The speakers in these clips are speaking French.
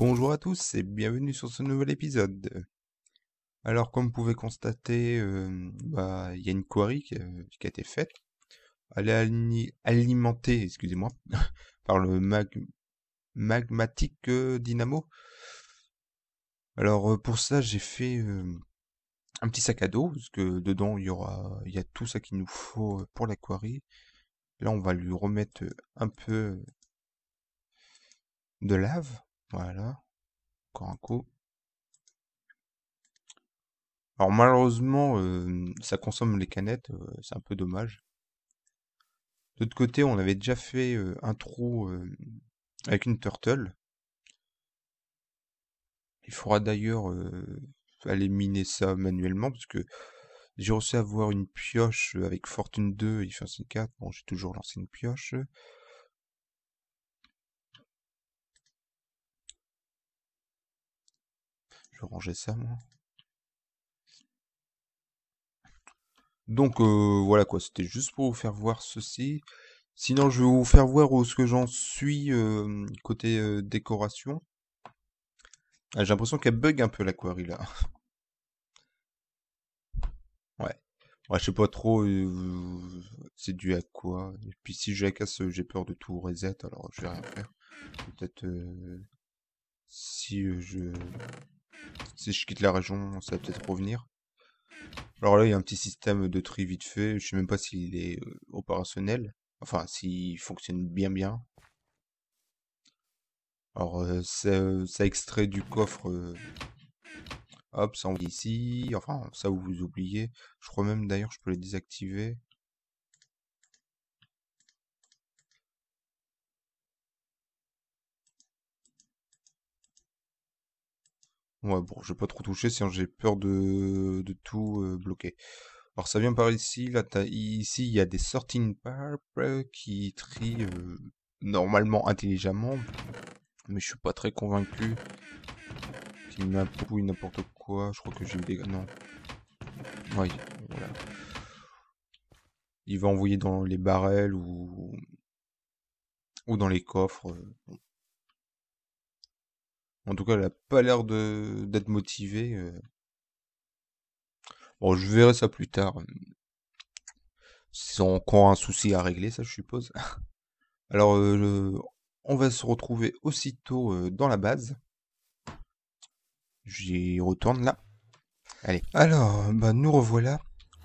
Bonjour à tous et bienvenue sur ce nouvel épisode. Alors comme vous pouvez constater, euh, bah, il y a une query qui, euh, a été faite. Elle est alimentée, excusez-moi, par le magmatique euh, dynamo. Alors pour ça j'ai fait un petit sac à dos, parce que dedans il y aura il y a tout ça qu'il nous faut pour la query. Là on va lui remettre un peu de lave voilà. Encore un coup. Alors malheureusement, euh, ça consomme les canettes, euh, c'est un peu dommage. D'autre côté, on avait déjà fait, euh, un trou, avec une turtle. Il faudra d'ailleurs, aller miner ça manuellement parce que j'ai reçu à avoir une pioche, avec fortune 2 et Fortune 4. Bon, j'ai toujours lancé une pioche. ranger ça, moi. Donc euh, voilà quoi, c'était juste pour vous faire voir ceci. Sinon, je vais vous faire voir où ce que j'en suis euh, côté euh, décoration. Ah, j'ai l'impression qu'elle bug un peu l'aquarie là. Ouais. je sais pas trop. c'est dû à quoi. Et puis si je casse, j'ai peur de tout reset, alors je vais rien faire. Peut-être si je si je quitte la région, ça va peut-être revenir. Alors là, il y a un petit système de tri vite fait. Je sais même pas s'il est euh, opérationnel. Enfin, s'il fonctionne bien bien. Alors, euh, ça, extrait du coffre. Euh, hop, ça envoie ici. Enfin, ça vous oubliez. Je crois même d'ailleurs je peux les désactiver. Ouais, bon, je vais pas trop toucher, sinon j'ai peur de, tout euh, bloquer. Alors ça vient par ici, là ici il y a des sorting purple qui trient euh, normalement intelligemment, mais je suis pas très convaincu m'a pouille n'importe quoi, je crois que j'ai des... Non. Oui, voilà. Il va envoyer dans les barrels ou, ou dans les coffres. Euh, en tout cas, elle n'a pas l'air d'être motivée. Euh. Bon, je verrai ça plus tard. C'est encore un souci à régler, ça, je suppose. Alors, euh, on va se retrouver aussitôt euh, dans la base. J'y retourne là. Allez. Alors, bah, nous revoilà.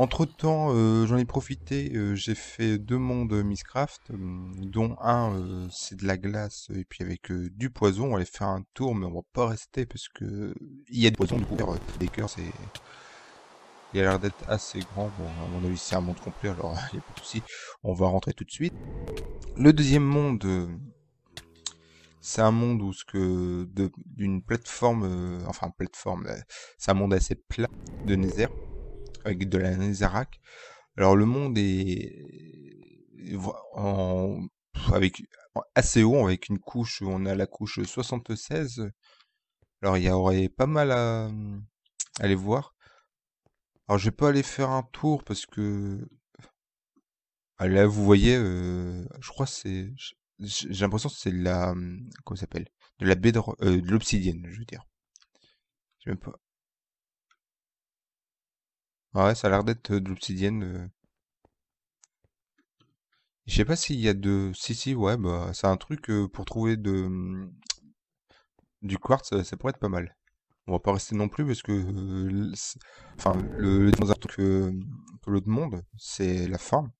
Entre temps, euh, j'en ai profité, euh, j'ai fait deux mondes Misscraft, euh, dont un c'est de la glace et puis avec du poison. On allait faire un tour, mais on va pas rester parce que il y a du poison du coup. des cœurs, c'est il a l'air d'être assez grand. Bon, à mon avis, c'est un monde complet, alors il n'y a pas de souci. On va rentrer tout de suite. Le deuxième monde, c'est un monde où ce que d'une plateforme, enfin plateforme, c'est un monde assez plat de Nether avec de la Nazarac Alors le monde est en, avec, assez haut, avec une couche, on a la couche 76. Alors il y aurait pas mal à, aller voir. Alors je vais pas aller faire un tour parce que là vous voyez, euh, je crois c'est, j'ai l'impression que c'est de la, comment s'appelle, de la baie de, l'obsidienne, je veux dire. Je sais même pas. Ah ouais, ça a l'air d'être de l'obsidienne. Je sais pas s'il y a de. Si, si, ouais, bah, c'est un truc pour trouver de. Mmh, du quartz, ça pourrait être pas mal. On va pas rester non plus parce que. Enfin, le, mmh, que, l'autre monde, c'est la forme.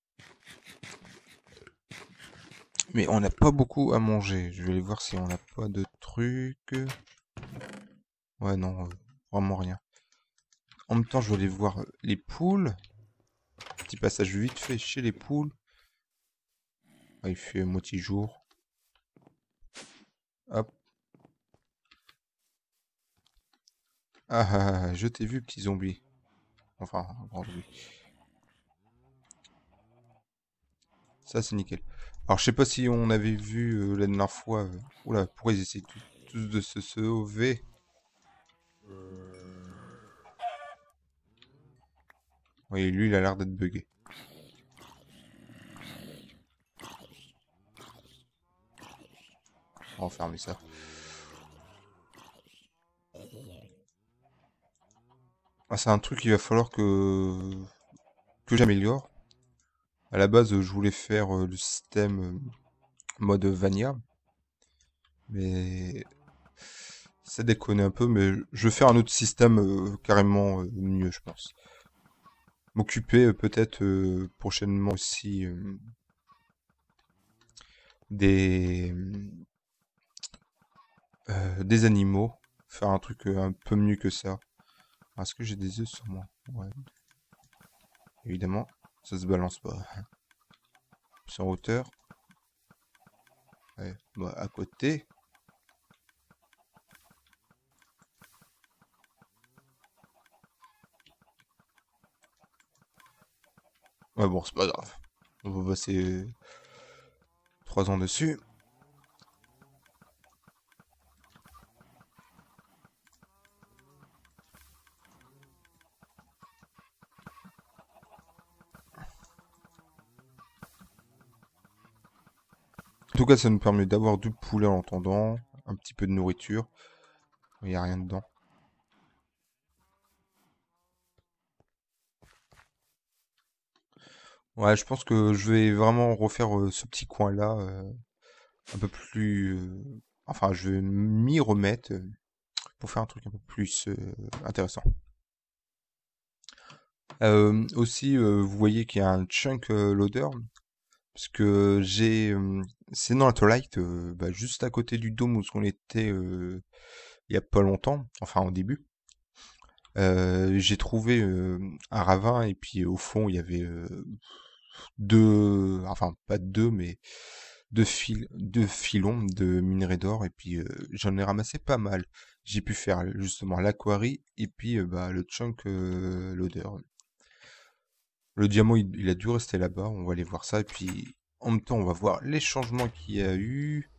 Mais on n'a pas beaucoup à manger. Je vais aller voir si on n'a pas de trucs. Ouais, non, euh, vraiment rien. En même temps, je voulais voir euh, les poules. Petit passage vite fait chez les poules. Ah, il fait moitié jour. Hop. Ah, ah, ah, ah je t'ai vu, petit zombie. Enfin, grand Ça, c'est nickel. Alors, je sais pas si on avait vu euh, la dernière fois... Euh, oula, pourquoi ils tous de se sauver Oui, lui, il a l'air d'être bugué. On va ça. Ah, c'est un truc qu'il va falloir que, que j'améliore. À la base, je voulais faire euh, le système euh, mode Vania. Mais ça déconne un peu, mais je vais faire un autre système euh, carrément mieux, je pense occuper euh, peut-être euh, prochainement aussi euh, des, des animaux. Faire un truc un peu mieux que ça. Est-ce que j'ai des œufs sur moi Évidemment, ça se balance pas. sur hauteur. Ouais. à côté. Ouais, bon, c'est pas grave. On va passer 3 ans dessus. En tout cas, ça nous permet d'avoir du poulet en attendant, un petit peu de nourriture. Il n'y a rien dedans. Ouais, je pense que je vais vraiment refaire ce petit coin-là un peu plus. enfin, je vais m'y remettre pour faire un truc un peu plus intéressant. aussi, vous voyez qu'il y a un chunk loader parce que j'ai. c'est dans la Twilight, bah, juste à côté du dôme où on était il y a pas longtemps, enfin au début. Euh, j'ai trouvé euh, un ravin et puis au fond il y avait euh, deux, enfin pas deux mais deux, fil deux filons de minerai d'or et puis j'en ai ramassé pas mal. J'ai pu faire justement l'aquarie et puis bah, le chunk l'odeur. Le diamant il, a dû rester là-bas, on va aller voir ça et puis en même temps on va voir les changements qu'il y a eu.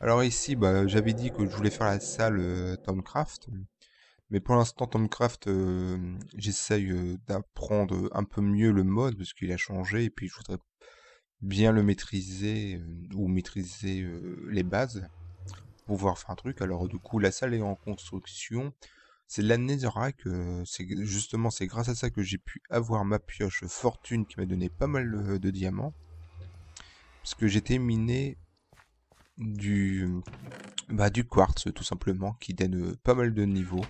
Alors ici, bah, j'avais dit que je voulais faire la salle Tomcraft, mais pour l'instant, Tomcraft, euh, j'essaye euh, d'apprendre un peu mieux le mode, parce qu'il a changé, et puis je voudrais bien le maîtriser, euh, ou maîtriser les bases, pour pouvoir faire un truc. Alors du coup, la salle est en construction. C'est l'année que c'est justement c'est grâce à ça que j'ai pu avoir ma pioche fortune qui m'a donné pas mal de diamants. Parce que j'étais miné du, bah, du quartz tout simplement qui donne pas mal de niveaux.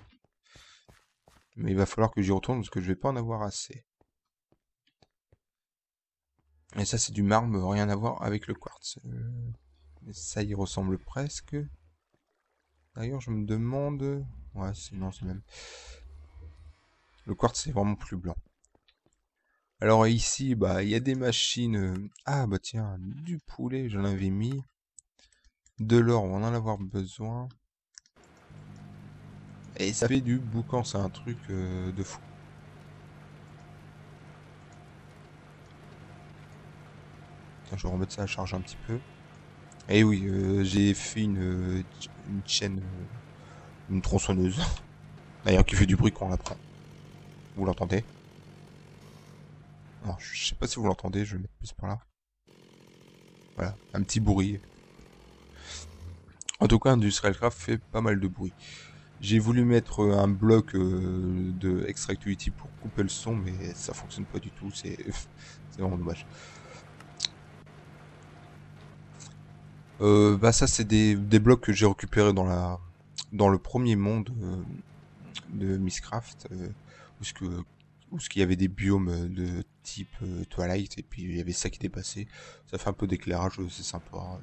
Mais il va falloir que j'y retourne parce que je vais pas en avoir assez. Et ça, c'est du marbre, rien à voir avec le quartz. Euh, mais ça y ressemble presque. D'ailleurs, je me demande... Ouais, sinon c'est même... Le quartz, c'est vraiment plus blanc. Alors ici, bah, il y a des machines... Euh, ah, bah tiens, du poulet, j'en avais mis. De l'or, on va en avoir besoin. Et ça fait du boucan, c'est un truc euh, de fou. je vais remettre ça à charge un petit peu. Et eh oui, euh, j'ai fait une, euh, une chaîne, une tronçonneuse. D'ailleurs, qui fait du bruit quand on la prend. Vous l'entendez Je je sais pas si vous l'entendez, je vais mettre plus par là. Voilà, un petit bruit. En tout cas, Industrial Craft fait pas mal de bruit. J'ai voulu mettre euh, un bloc euh, de Extractivity pour couper le son, mais ça fonctionne pas du tout. C'est vraiment dommage. Euh, bah ça c'est des, blocs que j'ai récupérés dans la dans le premier monde de Misscraft où ce ce qu'il y avait des biomes de type Twilight, et puis il y avait ça qui était passé. Ça fait un peu d'éclairage, c'est sympa.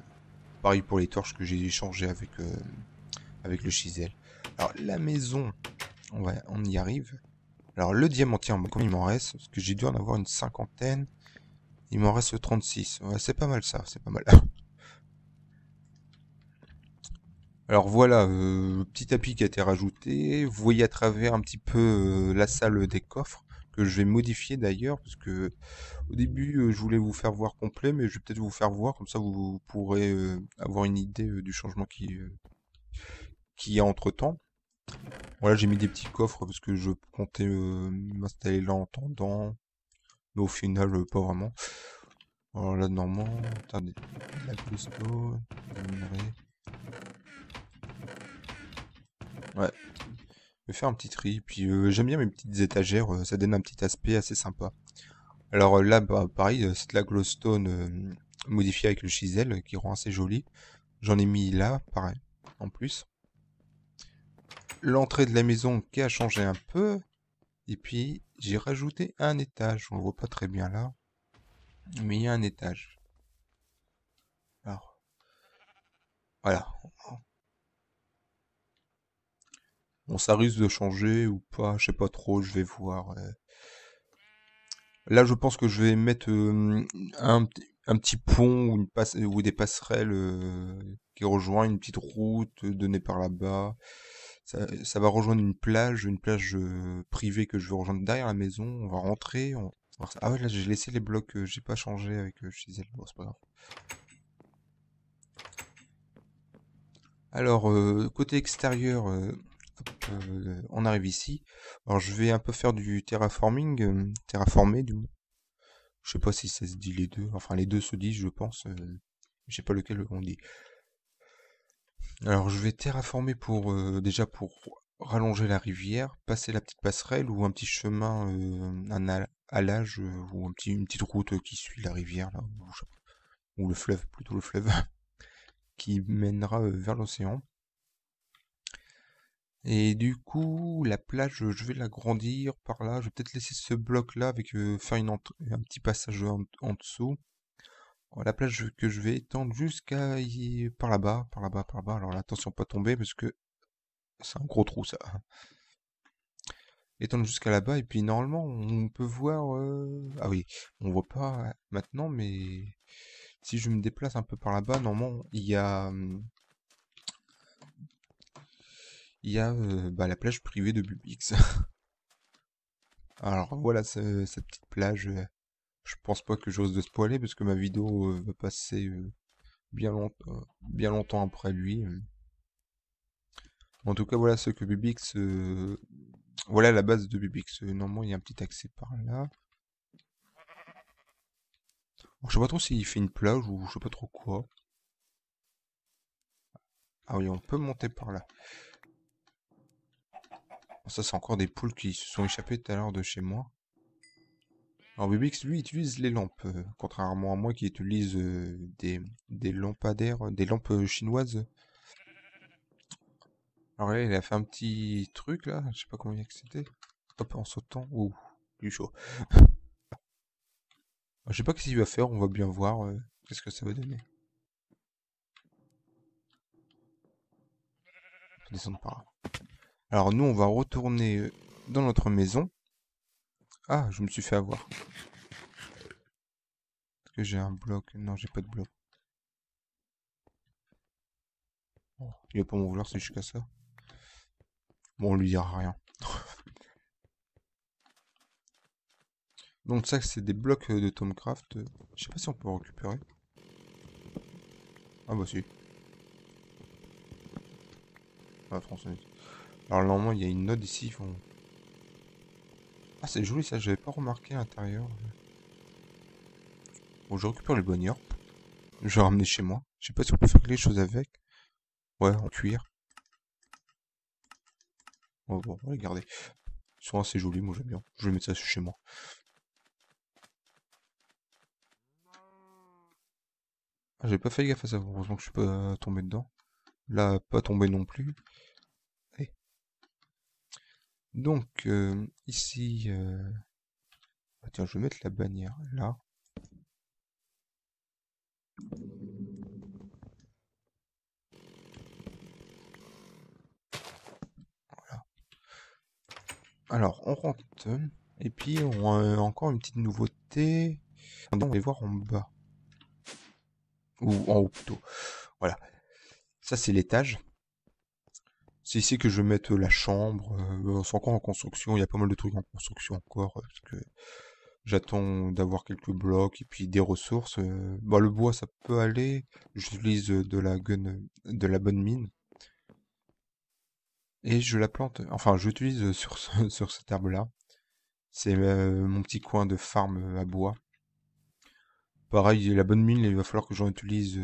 Pareil pour les torches que j'ai échangé avec, avec le chisel la maison, on, va, on y arrive. Alors, le diamantier, combien il m'en reste Parce que j'ai dû en avoir une cinquantaine. Il m'en reste 36. Ouais, c'est pas mal ça, c'est pas mal. Alors voilà, euh, petit tapis qui a été rajouté. Vous voyez à travers un petit peu euh, la salle des coffres que je vais modifier d'ailleurs parce que au début euh, je voulais vous faire voir complet, mais je vais peut-être vous faire voir comme ça vous pourrez avoir une idée du changement qui qui y a entre temps. Voilà, j'ai mis des petits coffres parce que je comptais euh, m'installer là en tendant. Mais au final, euh, pas vraiment. Alors là, normalement, attendez. La glowstone, Ouais. Je vais faire un petit tri. Puis euh, j'aime bien mes petites étagères, ça donne un petit aspect assez sympa. Alors là, bah, pareil, c'est de la glowstone modifiée avec le chisel qui rend assez joli. J'en ai mis là, pareil, en plus l'entrée de la maison qui a changé un peu. Et puis, j'ai rajouté un étage. On ne voit pas très bien là. Mais il y a un étage. Alors. Voilà. Bon, ça risque de changer ou pas. Je sais pas trop. Je vais voir. Euh. Là, je pense que je vais mettre euh, un, petit pont ou, une passe, ou des passerelles euh, qui rejoignent une petite route donnée par là-bas ça, va rejoindre une plage, une plage euh, privée que je veux rejoindre derrière la maison. On va rentrer. Ah ouais, là j'ai laissé les blocs, euh, j'ai pas changé avec euh, Chisel. Bon, c'est pas grave. Alors, côté extérieur, on arrive ici. Alors, je vais un peu faire du terraforming, terraformer du coup. Je sais pas si ça se dit les deux. Enfin, les deux se disent, je pense. je sais pas lequel on dit. Alors je vais terraformer pour euh, déjà pour rallonger la rivière, passer la petite passerelle ou un petit chemin, euh, un euh, ou une petite route qui suit la rivière ou, le fleuve, plutôt le fleuve, qui mènera vers l'océan. Et du coup, la plage, je vais l'agrandir par là. Je vais peut-être laisser ce bloc là avec faire un petit passage en dessous la plage que je vais étendre jusqu'à par là-bas, par là-bas, par là-bas. Alors là, attention pas tomber parce que c'est un gros trou ça. Étendre jusqu'à là-bas et puis normalement on peut voir. Euh, ah oui, on voit pas maintenant, mais si je me déplace un peu par là-bas, normalement il y a il y a euh, bah, la plage privée de Bubix. Alors voilà cette petite plage euh, je pense pas que j'ose de spoiler parce que ma vidéo euh, va passer euh, bien, euh, bien longtemps après lui. En tout cas, voilà ce que Bubix. Voilà la base de Bubix. Normalement, il y a un petit accès par là. je sais pas trop s'il fait une plage ou je sais pas trop quoi. Ah oui, on peut monter par là. Ça, c'est encore des poules qui se sont échappées tout à l'heure de chez moi. Alors Bibix lui, utilise les lampes, euh, contrairement à moi qui utilise euh, des, lampadaires, des lampes chinoises. Alors il a fait un petit truc, là, je sais pas combien il a c'était. Hop, en sautant, ouh, plus chaud. je sais pas qu'est-ce qu'il va faire, on va bien voir euh, qu'est-ce que ça va donner. Descendre par là. Alors nous, on va retourner dans notre maison. Ah, je me suis fait avoir. Est-ce que j'ai un bloc Non, j'ai pas de bloc. Oh, il va pas mon vouloir si jusqu'à ça. Bon, on lui dira rien. Donc ça, c'est des blocs euh, de Tomcraft. Euh, je sais pas si on peut en récupérer. Ah bah si. Ah, français. Alors normalement, il y a une note ici. Ah, c'est joli ça, j'avais pas remarqué l'intérieur. Bon, je récupère le bonheur. Je vais ramener chez moi. Je sais pas si on peut faire quelque choses avec. Ouais, en cuir. Oh, bon, on va les garder. Ils assez jolis, moi j'aime bien. Je vais mettre ça chez moi. Ah, j'ai pas fait gaffe à ça, heureusement que je suis pas tombé dedans. Là, pas tombé non plus. Donc, euh, ici, euh, tiens, je vais mettre la bannière là. Voilà. Alors, on rentre. Et puis, on a euh, encore une petite nouveauté. On va voir en bas. Ou en haut plutôt. Voilà. Ça, c'est l'étage. C'est ici que je vais mettre euh, la chambre. On euh, euh, c'est encore en construction. Il y a pas mal de trucs en construction encore. Parce que j'attends d'avoir quelques blocs et puis des ressources. Bah, le bois, ça peut aller. J'utilise de la de la bonne mine. Et je la plante. Enfin, j'utilise sur, sur cet arbre-là. C'est mon petit coin de farm à bois. Pareil, la bonne mine, il va falloir que j'en utilise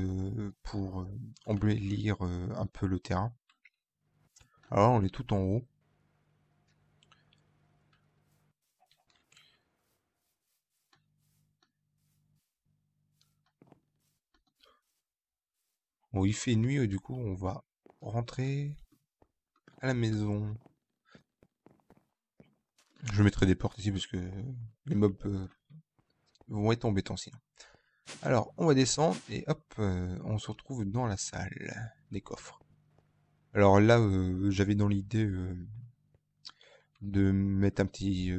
pour embellir un peu le terrain. Alors ah, on est tout en haut. Bon, il fait nuit, et du coup, on va rentrer à la maison. Je mettrai des portes ici parce que les mobs euh, vont être embêtants sinon. Alors, on va descendre et hop, euh, on se retrouve dans la salle des coffres. Alors là, j'avais dans l'idée, de mettre un petit,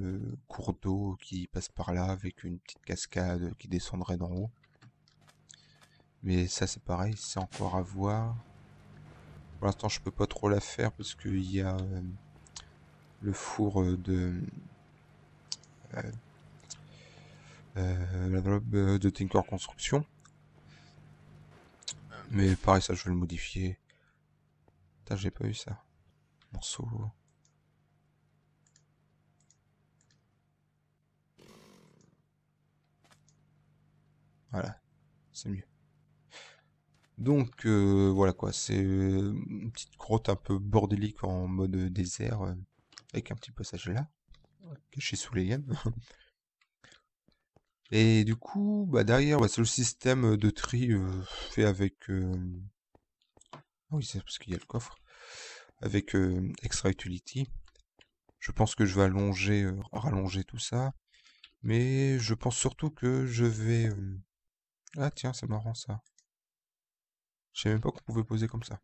cours d'eau qui passe par là avec une petite cascade, qui descendrait d'en haut. Mais ça, c'est pareil, c'est encore à voir. Pour l'instant, je peux pas trop la faire parce qu'il y a, le four, de, euh, la de Tinker Construction. Mais pareil, ça, je vais le modifier j'ai pas eu ça. Morceau. Voilà, c'est mieux. Donc euh, voilà quoi, c'est euh, une petite grotte un peu bordélique en mode euh, désert, avec un petit passage là, caché sous les liens Et du coup, bah derrière, bah, c'est le système de tri fait avec oui, c'est parce qu'il y a le coffre. Avec euh, Extra Utility, je pense que je vais allonger, euh, rallonger tout ça. Mais je pense surtout que je vais... Euh, ah tiens, c'est marrant ça. Je sais même pas qu'on pouvait poser comme ça.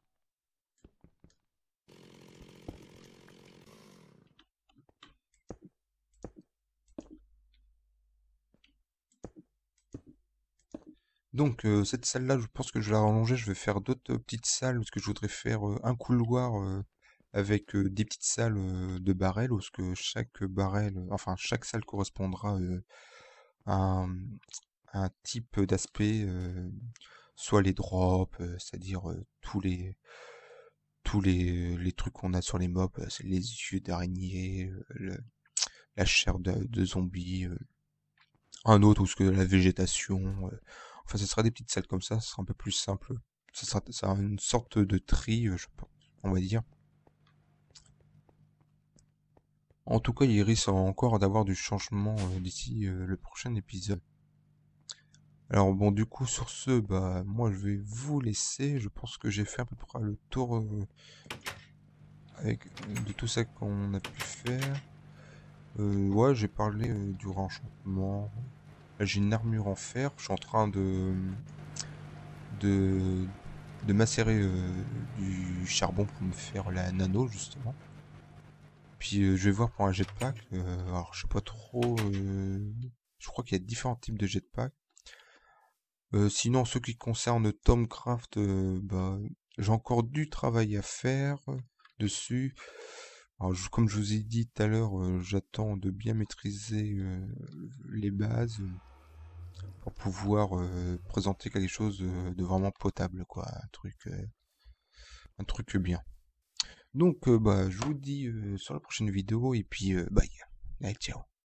Donc cette salle-là, je pense que je vais la rallonger, je vais faire d'autres petites salles, parce que je voudrais faire un couloir avec des petites salles de barrel, où chaque barrel, enfin chaque salle correspondra à un, type d'aspect, soit les drops, c'est-à-dire tous les tous les, trucs qu'on a sur les mobs, bah, les yeux d'araignée, la chair de, de zombie, un autre où ce que la végétation Enfin, ce sera des petites salles comme ça, ce sera un peu plus simple. Ce sera, ça sera une sorte de tri, euh, je, on va dire. En tout cas, il risque encore d'avoir du changement euh, d'ici euh, le prochain épisode. Alors bon, du coup, sur ce, bah, moi, je vais vous laisser. Je pense que j'ai fait à peu près le tour avec, de tout ça qu'on a pu faire. ouais, j'ai parlé du renchantement. J'ai une armure en fer. Je suis en train de. de. de macérer euh, du charbon pour me faire la nano, justement. Puis euh, je vais voir pour un jetpack. Euh, alors, je sais pas trop. je crois qu'il y a différents types de jetpack. sinon, ce qui concerne Tomcraft, bah, j'ai encore du travail à faire dessus comme je vous ai dit tout à l'heure, euh, j'attends de bien maîtriser euh, les bases euh, pour pouvoir présenter quelque chose de, vraiment potable, quoi. Un truc, un truc bien. Donc, bah, je vous dis sur la prochaine vidéo et puis bye. ciao.